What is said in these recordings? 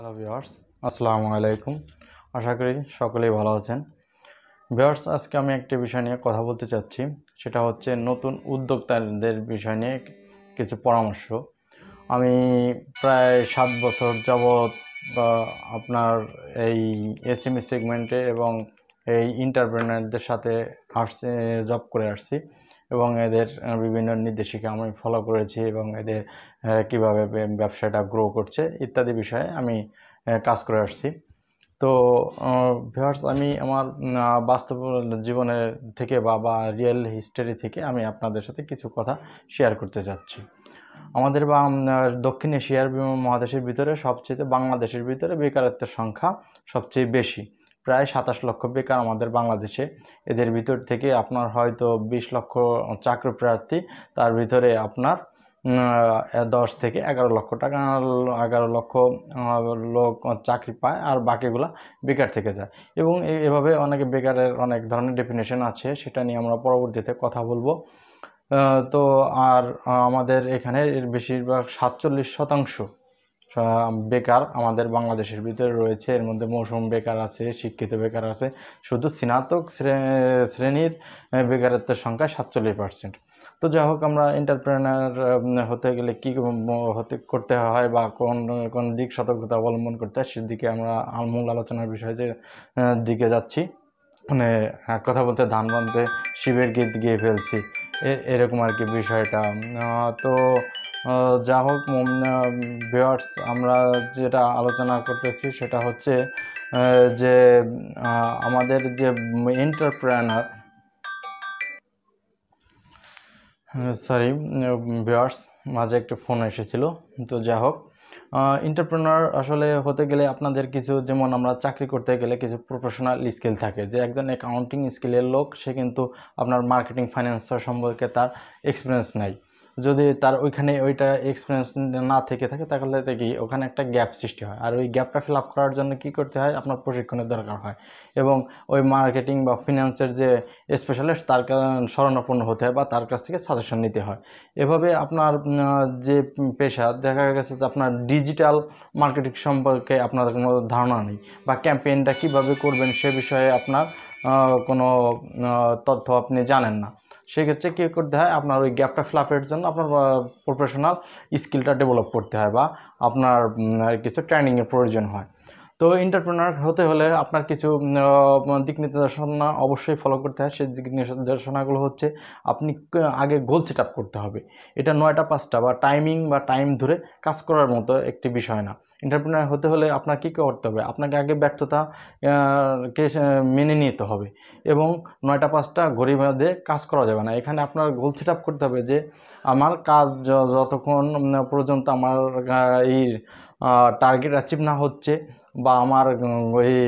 Hello viewers আসসালামু আলাইকুম আশা করি সকলেই ভালো আছেন ভিওয়ার্স আজকে আমি একটি বিষয় নিয়ে কথা বলতে চাচ্ছি সেটা হচ্ছে নতুন উদ্যোক্তাদের বিষয় নিয়ে কিছু পরামর্শ আমি প্রায় সাত বছর যাবৎ বা আপনার এই এসএমই সেগমেন্টে এবং এই ইন্টারপ্রেনারদের সাথে আসছে জব করে আসছি এবং এদের বিভিন্ন নির্দেশিকা আমি ফলো করেছি এবং এদের কিভাবে ব্যবসাটা গ্রো করছে ইত্যাদি বিষয়ে আমি কাজ করে আসছি তো ভিউয়ার্স আমি আমার বাস্তব জীবনের থেকে বা বা রিয়েল হিস্টোরি থেকে আমি আপনাদের সাথে কিছু কথা শেয়ার করতে চাচ্ছি আমাদের বা দক্ষিণ এশিয়ার মহাদেশের ভিতরে সবচেয়ে বাংলাদেশের ভিতরে বেকারত্বের সংখ্যা সবচেয়ে বেশি প্রায় সাতাশ লক্ষ বেকার আমাদের বাংলাদেশে এদের ভিতর থেকে আপনার হয়তো বিশ লক্ষ চাকরি প্রার্থী তার ভিতরে আপনার দশ থেকে এগারো লক্ষ টাকা এগারো লক্ষ লোক চাকরি পায় আর বাকিগুলা বেকার থেকে যায় এবং এভাবে অনেকে বেকারের অনেক ধরনের ডেফিনেশন আছে সেটা নিয়ে আমরা পরবর্তীতে কথা বলবো তো আর আমাদের এখানে বেশিরভাগ সাতচল্লিশ শতাংশ বেকার আমাদের বাংলাদেশের ভিতরে রয়েছে এর মধ্যে মৌসুম বেকার আছে শিক্ষিত বেকার আছে শুধু স্নাতক শ্রেণীর বেকারত্বের সংখ্যা সাতচল্লিশ পার্সেন্ট তো যাই হোক আমরা এন্টারপ্রেনার হতে গেলে কী হতে করতে হয় বা কোন কোন দিক সতর্কতা অবলম্বন করতে হয় সেদিকে আমরা মূল আলোচনার বিষয়ে দিকে যাচ্ছি মানে কথা বলতে ধান বানতে শিবের গীত গিয়ে ফেলছি এরকম আর কি বিষয়টা তো যা হোক ভিওয়ার্স আমরা যেটা আলোচনা করতেছি সেটা হচ্ছে যে আমাদের যে এন্টারপ্রেনার সরি ভিওয়ার্স মাঝে একটা ফোন এসেছিল তো যা হোক এন্টারপ্রেনার আসলে হতে গেলে আপনাদের কিছু যেমন আমরা চাকরি করতে গেলে কিছু প্রফেশনাল স্কিল থাকে যে একজন অ্যাকাউন্টিং স্কিলের লোক সে কিন্তু আপনার মার্কেটিং ফাইন্যান্সার সম্পর্কে তার এক্সপিরিয়েন্স নেয় যদি তার ওইখানে ওইটা এক্সপিরিয়েন্স না থেকে থাকে তাহলে কি ওখানে একটা গ্যাপ সৃষ্টি হয় আর ওই গ্যাপটা ফিল আপ করার জন্য কি করতে হয় আপনার প্রশিক্ষণের দরকার হয় এবং ওই মার্কেটিং বা ফিনান্সের যে স্পেশালিস্ট তার স্মরণাপন্ন হতে হয় বা তার কাছ থেকে সাজেশন নিতে হয় এভাবে আপনার যে পেশা দেখা গেছে যে আপনার ডিজিটাল মার্কেটিং সম্পর্কে আপনার কোনো ধারণা নেই বা ক্যাম্পেইনটা কীভাবে করবেন সে বিষয়ে আপনার কোনো তথ্য আপনি জানেন না সেক্ষেত্রে কী করতে হয় আপনার ওই গ্যাপটা ফ্লাপের জন্য আপনার প্রফেশনাল স্কিলটা ডেভেলপ করতে হয় বা আপনার কিছু ট্রেনিংয়ের প্রয়োজন হয় তো এন্টারপ্রেনার হতে হলে আপনার কিছু দিক নির্দেশনা অবশ্যই ফলো করতে হয় সেই দিক নির্দেশনাগুলো হচ্ছে আপনি আগে গোল সেট করতে হবে এটা নয়টা পাঁচটা বা টাইমিং বা টাইম ধরে কাজ করার মতো একটি বিষয় না এন্টারপ্রেনার হতে হলে আপনার কী করতে হবে আপনাকে আগে ব্যর্থতা কে মেনে নিতে হবে এবং নয়টা পাঁচটা গরিব মধ্যে কাজ করা যাবে না এখানে আপনার গোল সেট আপ করতে হবে যে আমার কাজ যতক্ষণ পর্যন্ত আমার এই টার্গেট অ্যাচিভ না হচ্ছে বা আমার এই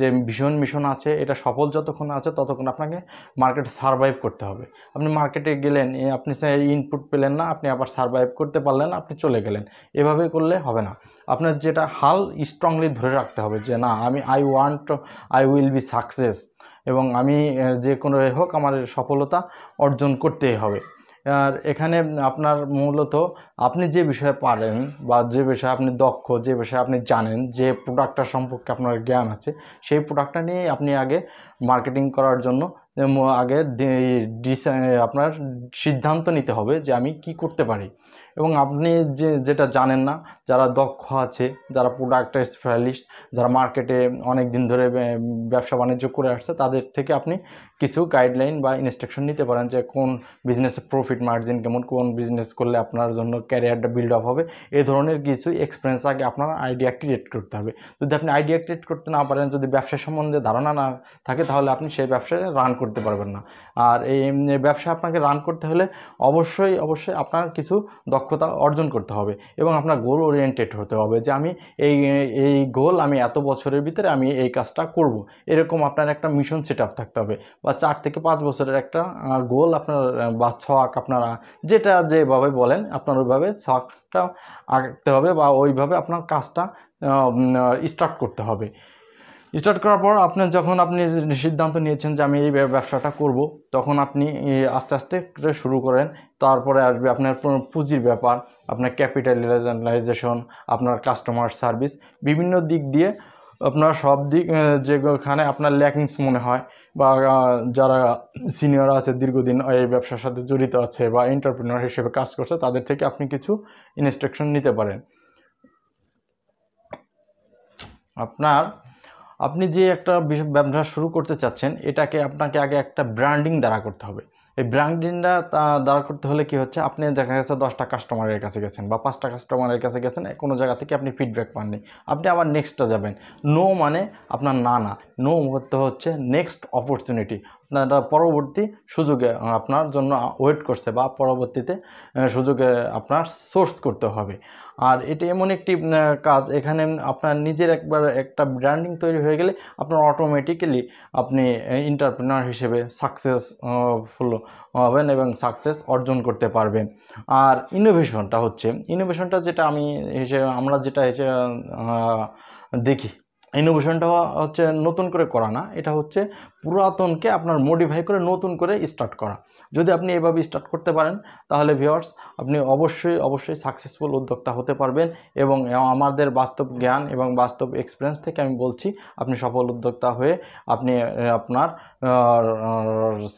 যে ভিশন মিশন আছে এটা সফল যতক্ষণ আছে ততক্ষণ আপনাকে মার্কেটে সারভাইভ করতে হবে আপনি মার্কেটে গেলেন আপনি ইনপুট পেলেন না আপনি আবার সারভাইভ করতে পারলেন আপনি চলে গেলেন এভাবে করলে হবে না আপনার যেটা হাল স্ট্রংলি ধরে রাখতে হবে যে না আমি I want I will be success এবং আমি যে কোনো হোক আমার সফলতা অর্জন করতেই হবে আর এখানে আপনার মূলত আপনি যে বিষয়ে পারেন বা যে বিষয়ে আপনি দক্ষ যে বিষয়ে আপনি জানেন যে প্রোডাক্টটা সম্পর্কে আপনার জ্ঞান আছে সেই প্রোডাক্টটা নিয়ে আপনি আগে মার্কেটিং করার জন্য আগে আপনার সিদ্ধান্ত নিতে হবে যে আমি কি করতে পারি এবং আপনি যে যেটা জানেন না যারা দক্ষ আছে যারা প্রোডাক্ট স্পেশালিস্ট যারা মার্কেটে অনেক দিন ধরে ব্যবসা বাণিজ্য করে আসছে তাদের থেকে আপনি কিছু গাইডলাইন বা ইনস্ট্রাকশন নিতে পারেন যে কোন বিজনেসে প্রফিট মার্জিন কেমন কোন বিজনেস করলে আপনার জন্য ক্যারিয়ারটা বিল্ড আপ হবে এ ধরনের কিছু এক্সপিরিয়েন্স আগে আপনার আইডিয়া ক্রিয়েট করতে হবে যদি আপনি আইডিয়া ক্রিয়েট করতে না পারেন যদি ব্যবসা সম্বন্ধে ধারণা না থাকে তাহলে আপনি সেই ব্যবসায় রান করতে পারবেন না আর এই ব্যবসা আপনাকে রান করতে হলে অবশ্যই অবশ্যই আপনার কিছু দক্ষতা অর্জন করতে হবে এবং আপনার গোল ওরিয়েন্টেড হতে হবে যে আমি এই এই গোল আমি এত বছরের ভিতরে আমি এই কাজটা করব। এরকম আপনার একটা মিশন সেট থাকতে হবে বা চার থেকে পাঁচ বছরের একটা গোল আপনার বা ছক আপনারা যেটা যেভাবে বলেন আপনার ওইভাবে ছকটা আঁকতে হবে বা ওইভাবে আপনার কাজটা স্টার্ট করতে হবে স্টার্ট করার পর আপনার যখন আপনি সিদ্ধান্ত নিয়েছেন যে আমি এই ব্যবসাটা করব তখন আপনি আস্তে আস্তে শুরু করেন তারপরে আসবে আপনার পুঁজির ব্যাপার আপনার ক্যাপিটালাইজেশন আপনার কাস্টমার সার্ভিস বিভিন্ন দিক দিয়ে আপনার সব দিক যেখানে আপনার ল্যাকিংস মনে হয় বা যারা সিনিয়র আছে দীর্ঘদিন এই ব্যবসার সাথে জড়িত আছে বা এন্টারপ্রিনার হিসেবে কাজ করছে তাদের থেকে আপনি কিছু ইনস্ট্রাকশন নিতে পারেন আপনার আপনি যে একটা ব্যবসা শুরু করতে চাচ্ছেন এটাকে আপনাকে আগে একটা ব্র্যান্ডিং দ্বারা করতে হবে এই ব্র্যান্ডিংটা দ্বারা করতে হলে কি হচ্ছে আপনি দেখা গেছে দশটা কাস্টমারের কাছে গেছেন বা পাঁচটা কাস্টমারের কাছে গেছেন কোনো জায়গা থেকে আপনি ফিডব্যাক পাননি আপনি আবার নেক্সটটা যাবেন নো মানে আপনার না না নো করতে হচ্ছে নেক্সট অপরচুনিটি আপনার পরবর্তী সুযোগে আপনার জন্য ওয়েট করছে বা পরবর্তীতে সুযোগে আপনার সোর্স করতে হবে আর এটি এমন একটি কাজ এখানে আপনার নিজের একবার একটা ব্র্যান্ডিং তৈরি হয়ে গেলে আপনার অটোমেটিক্যালি আপনি এন্টারপ্রেনার হিসেবে সাকসেসফুল হবেন এবং সাকসেস অর্জন করতে পারবেন আর ইনোভেশনটা হচ্ছে ইনোভেশনটা যেটা আমি হিসেবে আমরা যেটা হিসেবে দেখি ইনোভেশনটা হচ্ছে নতুন করে করা না এটা হচ্ছে পুরাতনকে আপনার মডিফাই করে নতুন করে স্টার্ট করা যদি আপনি এভাবে স্টার্ট করতে পারেন তাহলে ভিওয়ার্স আপনি অবশ্যই অবশ্যই সাকসেসফুল উদ্যোক্তা হতে পারবেন এবং আমাদের বাস্তব জ্ঞান এবং বাস্তব এক্সপিরিয়েন্স থেকে আমি বলছি আপনি সফল উদ্যোক্তা হয়ে আপনি আপনার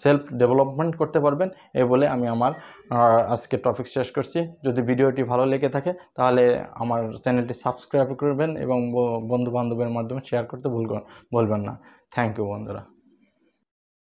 সেলফ ডেভেলপমেন্ট করতে পারবেন এ বলে আমি আমার আজকে টপিক শেষ করছি যদি ভিডিওটি ভালো লেগে থাকে তাহলে আমার চ্যানেলটি সাবস্ক্রাইব করবেন এবং বন্ধু বান্ধবের মাধ্যমে শেয়ার করতে ভুল বলবেন না থ্যাংক ইউ বন্ধুরা